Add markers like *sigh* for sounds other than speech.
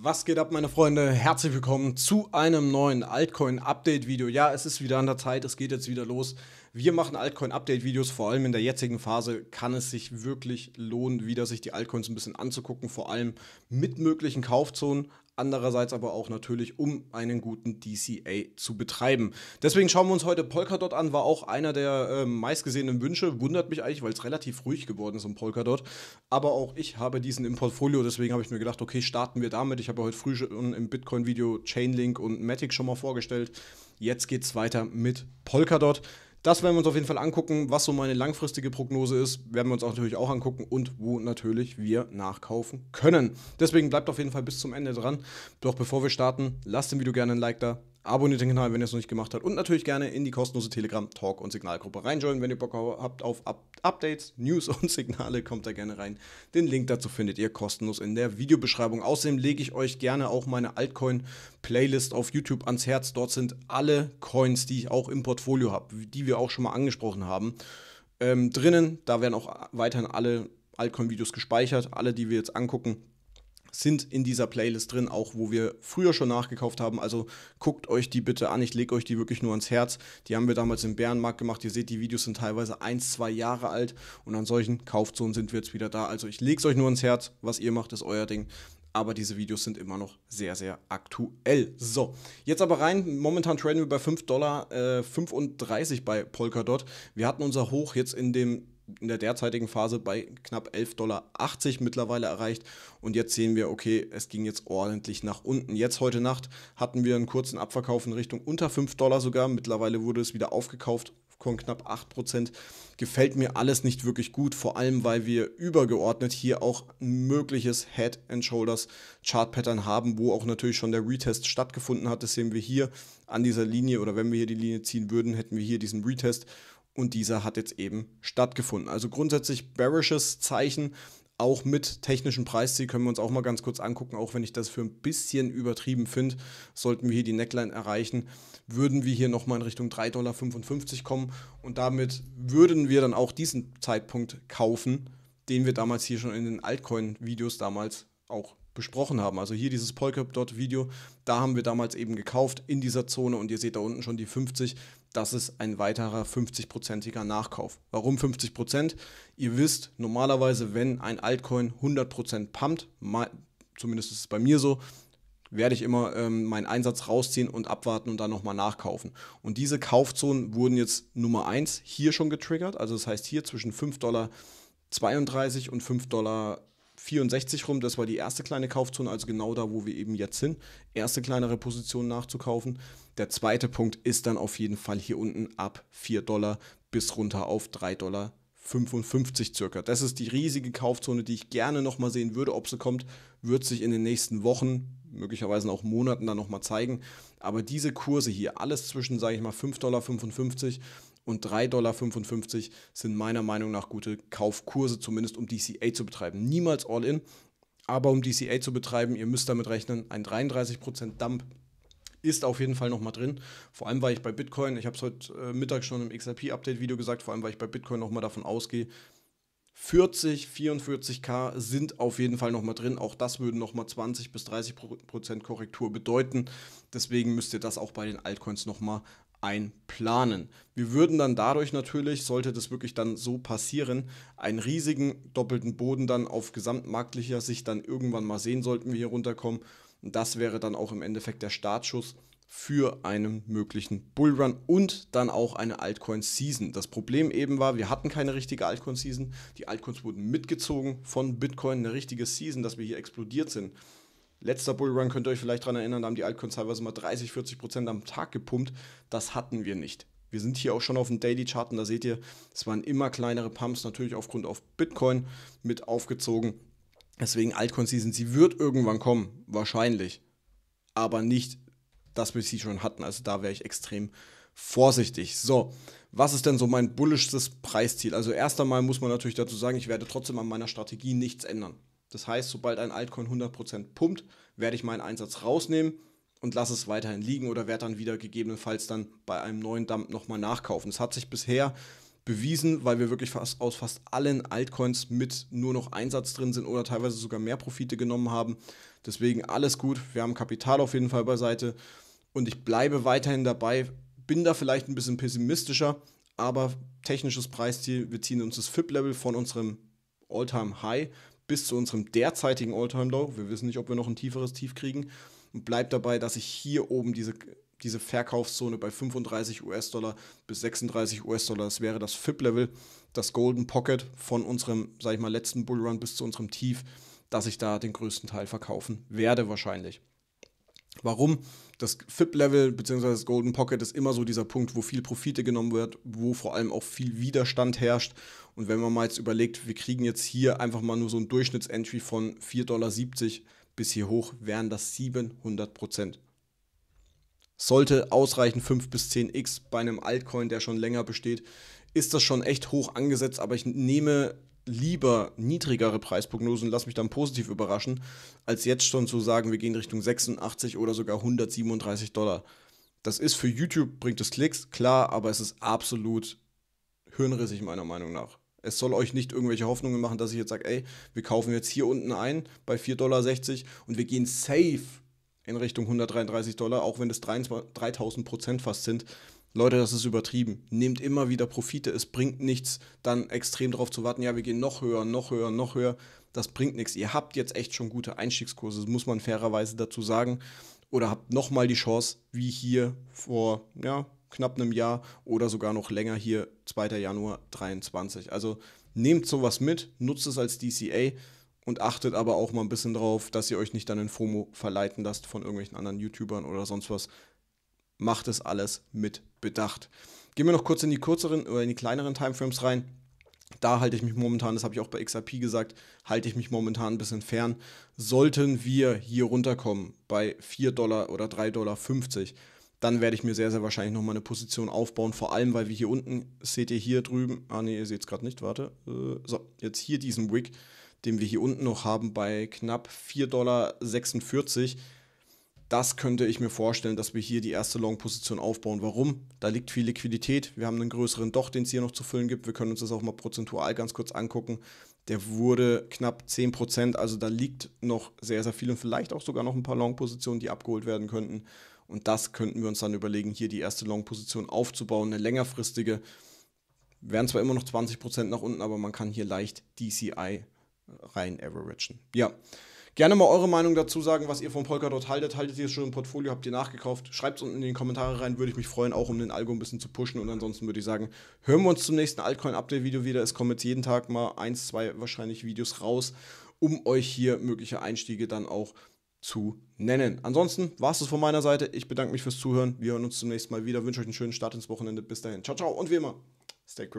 Was geht ab, meine Freunde? Herzlich willkommen zu einem neuen Altcoin-Update-Video. Ja, es ist wieder an der Zeit, es geht jetzt wieder los wir machen Altcoin-Update-Videos, vor allem in der jetzigen Phase kann es sich wirklich lohnen, wieder sich die Altcoins ein bisschen anzugucken, vor allem mit möglichen Kaufzonen, andererseits aber auch natürlich, um einen guten DCA zu betreiben. Deswegen schauen wir uns heute Polkadot an, war auch einer der äh, meistgesehenen Wünsche. Wundert mich eigentlich, weil es relativ ruhig geworden ist um Polkadot. Aber auch ich habe diesen im Portfolio, deswegen habe ich mir gedacht, okay, starten wir damit. Ich habe heute früh schon im Bitcoin-Video Chainlink und Matic schon mal vorgestellt. Jetzt geht es weiter mit Polkadot. Das werden wir uns auf jeden Fall angucken. Was so meine langfristige Prognose ist, werden wir uns auch natürlich auch angucken und wo natürlich wir nachkaufen können. Deswegen bleibt auf jeden Fall bis zum Ende dran. Doch bevor wir starten, lasst dem Video gerne ein Like da abonniert den Kanal, wenn ihr es noch nicht gemacht habt. Und natürlich gerne in die kostenlose Telegram, Talk und Signalgruppe reinjoinen. Wenn ihr Bock habt auf Up Updates, News *laughs* und Signale, kommt da gerne rein. Den Link dazu findet ihr kostenlos in der Videobeschreibung. Außerdem lege ich euch gerne auch meine Altcoin-Playlist auf YouTube ans Herz. Dort sind alle Coins, die ich auch im Portfolio habe, die wir auch schon mal angesprochen haben, ähm, drinnen. Da werden auch weiterhin alle Altcoin-Videos gespeichert. Alle, die wir jetzt angucken sind in dieser Playlist drin, auch wo wir früher schon nachgekauft haben. Also guckt euch die bitte an. Ich lege euch die wirklich nur ans Herz. Die haben wir damals im Bärenmarkt gemacht. Ihr seht, die Videos sind teilweise ein, zwei Jahre alt. Und an solchen Kaufzonen sind wir jetzt wieder da. Also ich lege es euch nur ans Herz. Was ihr macht, ist euer Ding. Aber diese Videos sind immer noch sehr, sehr aktuell. So, jetzt aber rein. Momentan traden wir bei 5 Dollar äh, 35 bei Polkadot. Wir hatten unser Hoch jetzt in dem in der derzeitigen Phase bei knapp 11,80 Dollar mittlerweile erreicht. Und jetzt sehen wir, okay, es ging jetzt ordentlich nach unten. Jetzt heute Nacht hatten wir einen kurzen Abverkauf in Richtung unter 5 Dollar sogar. Mittlerweile wurde es wieder aufgekauft von knapp 8%. Gefällt mir alles nicht wirklich gut, vor allem weil wir übergeordnet hier auch ein mögliches Head and Shoulders Chart Pattern haben, wo auch natürlich schon der Retest stattgefunden hat. Das sehen wir hier an dieser Linie oder wenn wir hier die Linie ziehen würden, hätten wir hier diesen Retest und dieser hat jetzt eben stattgefunden. Also grundsätzlich bearishes Zeichen, auch mit technischem Preisziel können wir uns auch mal ganz kurz angucken, auch wenn ich das für ein bisschen übertrieben finde. Sollten wir hier die Neckline erreichen, würden wir hier nochmal in Richtung 3,55 Dollar kommen und damit würden wir dann auch diesen Zeitpunkt kaufen, den wir damals hier schon in den Altcoin-Videos damals auch besprochen haben. Also hier dieses Polkadot-Video, da haben wir damals eben gekauft in dieser Zone und ihr seht da unten schon die 50. Das ist ein weiterer 50-prozentiger Nachkauf. Warum 50 Prozent? Ihr wisst, normalerweise, wenn ein Altcoin 100 Prozent pumpt, zumindest ist es bei mir so, werde ich immer ähm, meinen Einsatz rausziehen und abwarten und dann nochmal nachkaufen. Und diese Kaufzonen wurden jetzt Nummer 1 hier schon getriggert. Also das heißt hier zwischen 5,32 Dollar und 5 Dollar 64 rum, das war die erste kleine Kaufzone, also genau da, wo wir eben jetzt sind. Erste kleinere Position nachzukaufen. Der zweite Punkt ist dann auf jeden Fall hier unten ab 4 Dollar bis runter auf 3 Dollar 55 circa. Das ist die riesige Kaufzone, die ich gerne nochmal sehen würde. Ob sie kommt, wird sich in den nächsten Wochen, möglicherweise auch Monaten dann nochmal zeigen. Aber diese Kurse hier, alles zwischen, sage ich mal, 5,55 Dollar und 3,55 Dollar sind meiner Meinung nach gute Kaufkurse, zumindest um DCA zu betreiben. Niemals All-In, aber um DCA zu betreiben, ihr müsst damit rechnen, ein 33% Dump ist auf jeden Fall nochmal drin. Vor allem, weil ich bei Bitcoin, ich habe es heute äh, Mittag schon im XRP-Update-Video gesagt, vor allem, weil ich bei Bitcoin nochmal davon ausgehe, 40, 44k sind auf jeden Fall nochmal drin. Auch das würde nochmal 20 bis 30 Prozent Korrektur bedeuten. Deswegen müsst ihr das auch bei den Altcoins nochmal einplanen. Wir würden dann dadurch natürlich, sollte das wirklich dann so passieren, einen riesigen doppelten Boden dann auf gesamtmarktlicher Sicht dann irgendwann mal sehen, sollten wir hier runterkommen. Und das wäre dann auch im Endeffekt der Startschuss für einen möglichen Bullrun und dann auch eine Altcoin-Season. Das Problem eben war, wir hatten keine richtige Altcoin-Season. Die Altcoins wurden mitgezogen von Bitcoin, eine richtige Season, dass wir hier explodiert sind. Letzter Bullrun könnt ihr euch vielleicht daran erinnern, da haben die Altcoins teilweise mal 30, 40 Prozent am Tag gepumpt. Das hatten wir nicht. Wir sind hier auch schon auf dem Daily Chart und da seht ihr, es waren immer kleinere Pumps, natürlich aufgrund auf Bitcoin mit aufgezogen. Deswegen Altcoin Season, sie wird irgendwann kommen, wahrscheinlich, aber nicht das wir sie schon hatten. Also da wäre ich extrem vorsichtig. So, was ist denn so mein bullischstes Preisziel? Also erst einmal muss man natürlich dazu sagen, ich werde trotzdem an meiner Strategie nichts ändern. Das heißt, sobald ein Altcoin 100% pumpt, werde ich meinen Einsatz rausnehmen und lasse es weiterhin liegen oder werde dann wieder gegebenenfalls dann bei einem neuen Dump nochmal nachkaufen. Es hat sich bisher bewiesen, weil wir wirklich fast aus fast allen Altcoins mit nur noch Einsatz drin sind oder teilweise sogar mehr Profite genommen haben. Deswegen alles gut. Wir haben Kapital auf jeden Fall beiseite. Und ich bleibe weiterhin dabei, bin da vielleicht ein bisschen pessimistischer, aber technisches Preisziel, wir ziehen uns das FIP-Level von unserem All-Time-High bis zu unserem derzeitigen All-Time-Low. Wir wissen nicht, ob wir noch ein tieferes Tief kriegen. Und bleibt dabei, dass ich hier oben diese, diese Verkaufszone bei 35 US-Dollar bis 36 US-Dollar, das wäre das FIP-Level, das Golden Pocket von unserem, sag ich mal, letzten Bullrun bis zu unserem Tief, dass ich da den größten Teil verkaufen werde wahrscheinlich. Warum? Das FIP-Level bzw. das Golden Pocket ist immer so dieser Punkt, wo viel Profite genommen wird, wo vor allem auch viel Widerstand herrscht. Und wenn man mal jetzt überlegt, wir kriegen jetzt hier einfach mal nur so ein Durchschnittsentry von 4,70 Dollar bis hier hoch, wären das 700 Prozent. Sollte ausreichen 5 bis 10x bei einem Altcoin, der schon länger besteht, ist das schon echt hoch angesetzt, aber ich nehme lieber niedrigere Preisprognosen, lass mich dann positiv überraschen, als jetzt schon zu sagen, wir gehen Richtung 86 oder sogar 137 Dollar. Das ist für YouTube, bringt es Klicks, klar, aber es ist absolut hirnrissig meiner Meinung nach. Es soll euch nicht irgendwelche Hoffnungen machen, dass ich jetzt sage, ey, wir kaufen jetzt hier unten ein bei 4,60 Dollar und wir gehen safe in Richtung 133 Dollar, auch wenn es 3000 Prozent fast sind. Leute, das ist übertrieben. Nehmt immer wieder Profite. Es bringt nichts, dann extrem darauf zu warten, ja, wir gehen noch höher, noch höher, noch höher. Das bringt nichts. Ihr habt jetzt echt schon gute Einstiegskurse, muss man fairerweise dazu sagen. Oder habt nochmal die Chance, wie hier vor ja, knapp einem Jahr oder sogar noch länger hier, 2. Januar 23. Also nehmt sowas mit, nutzt es als DCA und achtet aber auch mal ein bisschen drauf, dass ihr euch nicht dann in FOMO verleiten lasst von irgendwelchen anderen YouTubern oder sonst was, macht es alles mit Bedacht. Gehen wir noch kurz in die kürzeren oder in die kleineren Timeframes rein. Da halte ich mich momentan, das habe ich auch bei XRP gesagt, halte ich mich momentan ein bisschen fern. Sollten wir hier runterkommen bei 4 Dollar oder 3,50 Dollar, dann werde ich mir sehr, sehr wahrscheinlich nochmal eine Position aufbauen. Vor allem, weil wir hier unten, seht ihr hier drüben, ah ne, ihr seht es gerade nicht, warte. Äh, so, jetzt hier diesen Wick, den wir hier unten noch haben bei knapp 4,46 Dollar das könnte ich mir vorstellen, dass wir hier die erste Long-Position aufbauen. Warum? Da liegt viel Liquidität. Wir haben einen größeren Doch, den es hier noch zu füllen gibt. Wir können uns das auch mal prozentual ganz kurz angucken. Der wurde knapp 10%, also da liegt noch sehr, sehr viel und vielleicht auch sogar noch ein paar Long-Positionen, die abgeholt werden könnten. Und das könnten wir uns dann überlegen, hier die erste Long-Position aufzubauen, eine längerfristige. Wären zwar immer noch 20% nach unten, aber man kann hier leicht DCI rein averagen. Ja. Gerne mal eure Meinung dazu sagen, was ihr von Polkadot haltet. Haltet ihr es schon im Portfolio? Habt ihr nachgekauft? Schreibt es unten in die Kommentare rein. Würde ich mich freuen, auch um den Algo ein bisschen zu pushen. Und ansonsten würde ich sagen, hören wir uns zum nächsten Altcoin-Update-Video wieder. Es kommen jetzt jeden Tag mal ein, zwei wahrscheinlich Videos raus, um euch hier mögliche Einstiege dann auch zu nennen. Ansonsten war es das von meiner Seite. Ich bedanke mich fürs Zuhören. Wir hören uns zum nächsten Mal wieder. Wünsche euch einen schönen Start ins Wochenende. Bis dahin. Ciao, ciao. Und wie immer, stay cool.